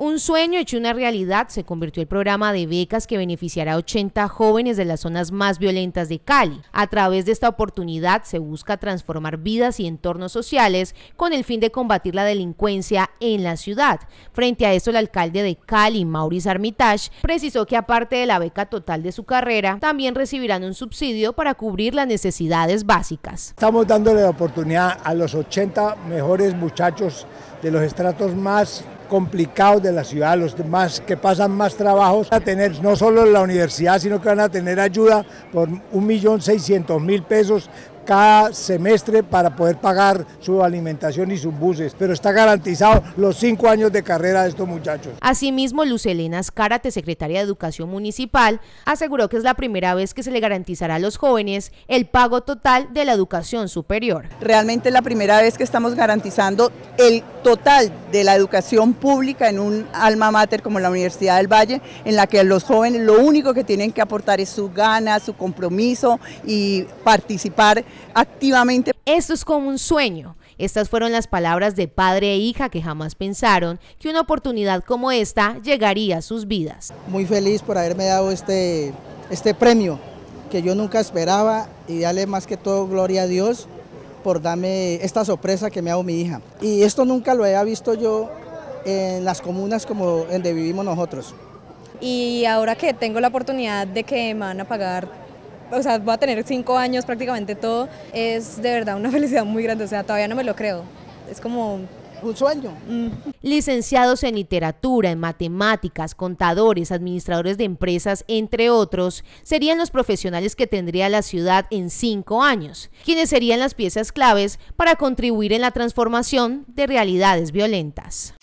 Un sueño hecho una realidad se convirtió el programa de becas que beneficiará a 80 jóvenes de las zonas más violentas de Cali. A través de esta oportunidad se busca transformar vidas y entornos sociales con el fin de combatir la delincuencia en la ciudad. Frente a esto, el alcalde de Cali, Maurice Armitage, precisó que aparte de la beca total de su carrera, también recibirán un subsidio para cubrir las necesidades básicas. Estamos dándole la oportunidad a los 80 mejores muchachos de los estratos más complicados de la ciudad, los demás que pasan más trabajos, a tener no solo la universidad, sino que van a tener ayuda por 1.600.000 pesos cada semestre para poder pagar su alimentación y sus buses, pero está garantizado los cinco años de carrera de estos muchachos. Asimismo, Elena Azcárate, secretaria de Educación Municipal, aseguró que es la primera vez que se le garantizará a los jóvenes el pago total de la educación superior. Realmente es la primera vez que estamos garantizando el total de la educación pública en un alma mater como la Universidad del Valle, en la que los jóvenes lo único que tienen que aportar es su gana, su compromiso y participar activamente. Esto es como un sueño. Estas fueron las palabras de padre e hija que jamás pensaron que una oportunidad como esta llegaría a sus vidas. Muy feliz por haberme dado este, este premio que yo nunca esperaba y darle más que todo gloria a Dios por darme esta sorpresa que me ha dado mi hija. Y esto nunca lo había visto yo en las comunas como en donde vivimos nosotros. Y ahora que tengo la oportunidad de que me van a pagar o sea, voy a tener cinco años prácticamente todo, es de verdad una felicidad muy grande, o sea, todavía no me lo creo. Es como un sueño. Mm. Licenciados en literatura, en matemáticas, contadores, administradores de empresas, entre otros, serían los profesionales que tendría la ciudad en cinco años, quienes serían las piezas claves para contribuir en la transformación de realidades violentas.